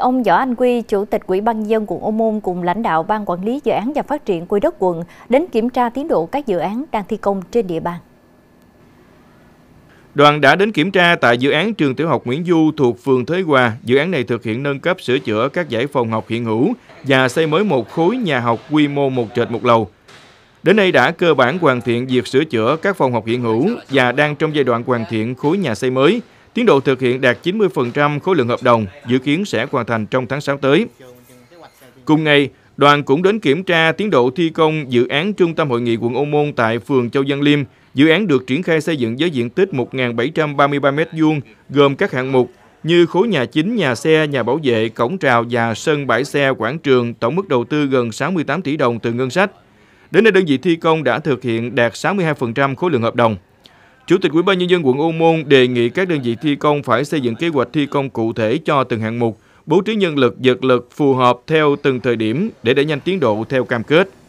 Ông Võ Anh Quy, Chủ tịch Ủy ban dân quận Ô Môn cùng lãnh đạo Ban Quản lý Dự án và Phát triển Quỹ đất quận đến kiểm tra tiến độ các dự án đang thi công trên địa bàn. Đoàn đã đến kiểm tra tại dự án trường tiểu học Nguyễn Du thuộc phường Thới Hòa. Dự án này thực hiện nâng cấp sửa chữa các giải phòng học hiện hữu và xây mới một khối nhà học quy mô một trệt một lầu. Đến nay đã cơ bản hoàn thiện việc sửa chữa các phòng học hiện hữu và đang trong giai đoạn hoàn thiện khối nhà xây mới. Tiến độ thực hiện đạt 90% khối lượng hợp đồng, dự kiến sẽ hoàn thành trong tháng 6 tới. Cùng ngày, đoàn cũng đến kiểm tra tiến độ thi công dự án Trung tâm Hội nghị quận Ô Môn tại phường Châu Văn Liêm. Dự án được triển khai xây dựng với diện tích 1.733 m2, gồm các hạng mục như khối nhà chính, nhà xe, nhà bảo vệ, cổng trào và sân bãi xe, quảng trường, tổng mức đầu tư gần 68 tỷ đồng từ ngân sách. Đến nay đơn vị thi công đã thực hiện đạt 62% khối lượng hợp đồng. Chủ tịch Ủy ban nhân dân quận Ô Môn đề nghị các đơn vị thi công phải xây dựng kế hoạch thi công cụ thể cho từng hạng mục, bố trí nhân lực, vật lực phù hợp theo từng thời điểm để đẩy nhanh tiến độ theo cam kết.